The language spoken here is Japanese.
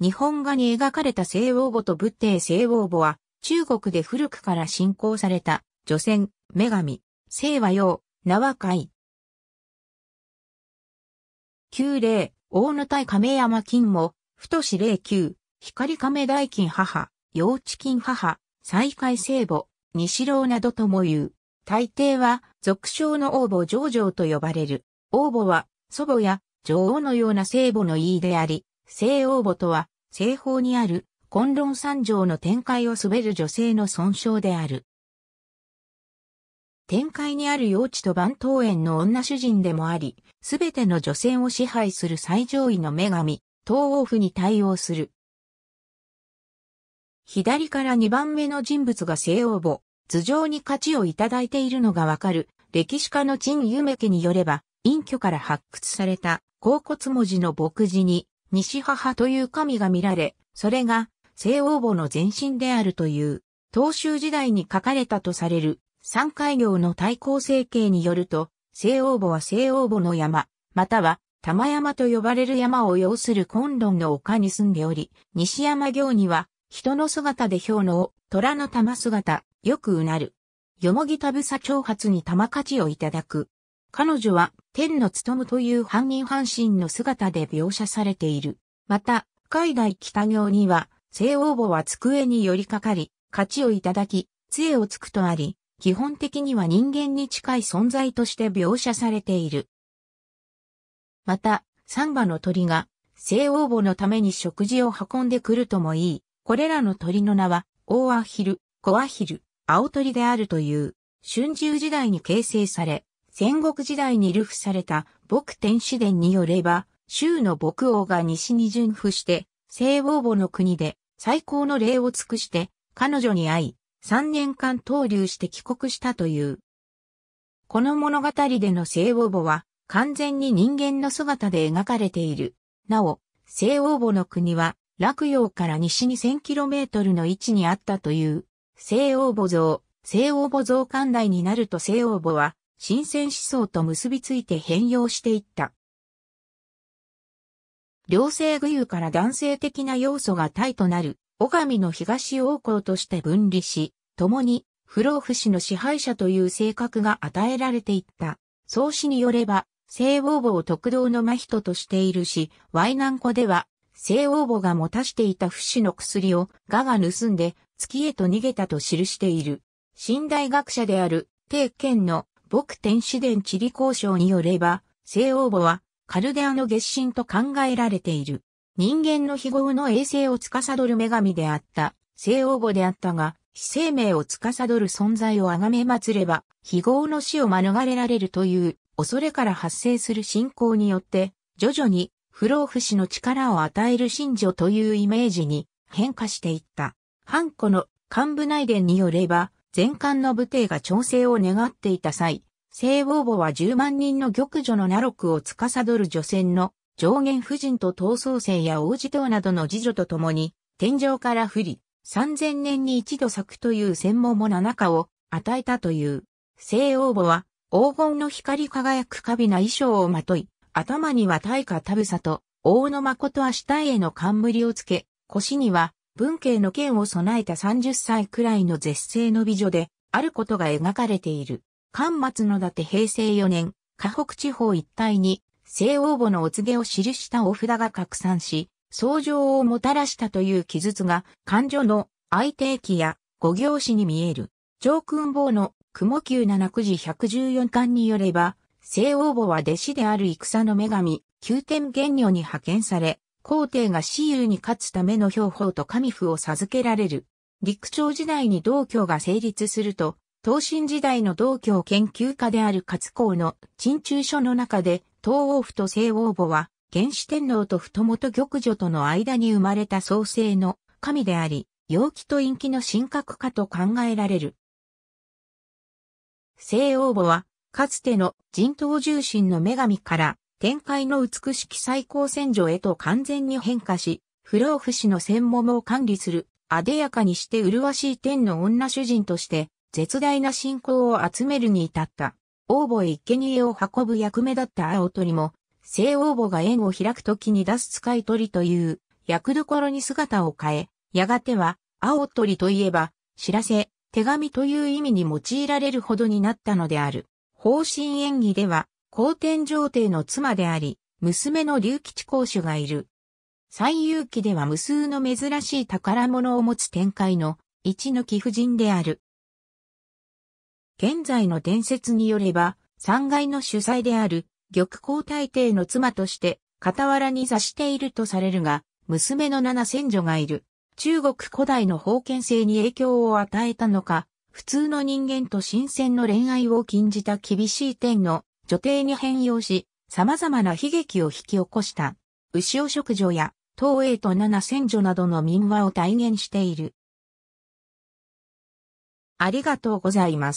日本画に描かれた西王母と仏帝西王母は、中国で古くから信仰された、女仙、女神、聖和洋、和会。旧霊、大野対亀山金も、太子霊旧、光亀大金母、幼稚金母、再会聖母、西郎などとも言う。大抵は、俗称の王母上々と呼ばれる。王母は、祖母や女王のような聖母の言いであり、聖王母とは、西方にある、混論三条の展開を滑る女性の損傷である。展開にある幼稚と番刀園の女主人でもあり、すべての女性を支配する最上位の女神、東王府に対応する。左から二番目の人物が西王母、頭上に勝ちをいただいているのがわかる、歴史家の陳夢家によれば、隠居から発掘された、甲骨文字の牧字に、西母という神が見られ、それが西王母の前身であるという、東州時代に書かれたとされる、三海行の対抗成形によると、西王母は西王母の山、または玉山と呼ばれる山を要する昆論の丘に住んでおり、西山行には、人の姿で氷の虎の玉姿、よくうなる。よもぎたぶさ長髪に玉勝ちをいただく。彼女は天の務という半人半身の姿で描写されている。また、海外北行には、西王母は机に寄りかかり、価値をいただき、杖をつくとあり、基本的には人間に近い存在として描写されている。また、三バの鳥が、西王母のために食事を運んでくるともいい。これらの鳥の名は、大アヒル、小アヒル、青鳥であるという、春秋時代に形成され、戦国時代に流布された牧天使伝によれば、州の牧王が西に巡布して、西王母の国で最高の礼を尽くして、彼女に会い、3年間投留して帰国したという。この物語での西王母は完全に人間の姿で描かれている。なお、西王母の国は洛陽から西に 1000km の位置にあったという、西王母像、西王母像館内になると西王母は新鮮思想と結びついて変容していった。両性具有から男性的な要素が体となる、小神の東王侯として分離し、共に、不老不死の支配者という性格が与えられていった。創始によれば、西王母を特道の真人としているし、ナンコでは、西王母が持たしていた不死の薬を、ガが盗んで、月へと逃げたと記している。新台学者である、帝剣の牧天使伝地理交渉によれば、西欧母はカルデアの月神と考えられている。人間の非業の衛星を司る女神であった、西欧母であったが、非生命を司る存在を崇め祭れば、非業の死を免れられるという恐れから発生する信仰によって、徐々に不老不死の力を与える神女というイメージに変化していった。ハンコの幹部内伝によれば、全艦の武帝が調整を願っていた際、聖王母は10万人の玉女のナロクを司る女戦の上限夫人と闘争生や王子等などの次女と共に、天井から降り、3000年に一度咲くという専門も七かを与えたという。聖王母は黄金の光り輝く華美な衣装をまとい、頭には大花タブサと、王の誠足体への冠をつけ、腰には文系の剣を備えた30歳くらいの絶世の美女で、あることが描かれている。官末の達平成4年、河北地方一帯に、西王母のお告げを記したお札が拡散し、相乗をもたらしたという記述が、漢女の相定記や五行詞に見える。上君坊の雲九七九時114巻によれば、西王母は弟子である戦の女神、九天玄女に派遣され、皇帝が私有に勝つための標本と神符を授けられる。陸朝時代に道教が成立すると、東進時代の道教研究家である勝公の陳中書の中で、東王府と西王母は、原始天皇と太元玉女との間に生まれた創世の神であり、陽気と陰気の神格化と考えられる。西王母は、かつての人頭重心の女神から、展開の美しき最高戦場へと完全に変化し、不老不死の専門を管理する、あでやかにして麗しい天の女主人として、絶大な信仰を集めるに至った。王母へ生贄を運ぶ役目だった青鳥も、聖王母が縁を開く時に出す使い鳥という、役どころに姿を変え、やがては、青鳥といえば、知らせ、手紙という意味に用いられるほどになったのである。方針演技では、皇天上帝の妻であり、娘の竜吉公主がいる。最遊記では無数の珍しい宝物を持つ展開の一の貴婦人である。現在の伝説によれば、三階の主催である玉皇大帝の妻として傍らに座しているとされるが、娘の七仙女がいる。中国古代の封建制に影響を与えたのか、普通の人間と新鮮の恋愛を禁じた厳しい天の女帝に変容し、様々な悲劇を引き起こした、牛尾食女や、東映と七千女などの民話を体現している。ありがとうございます。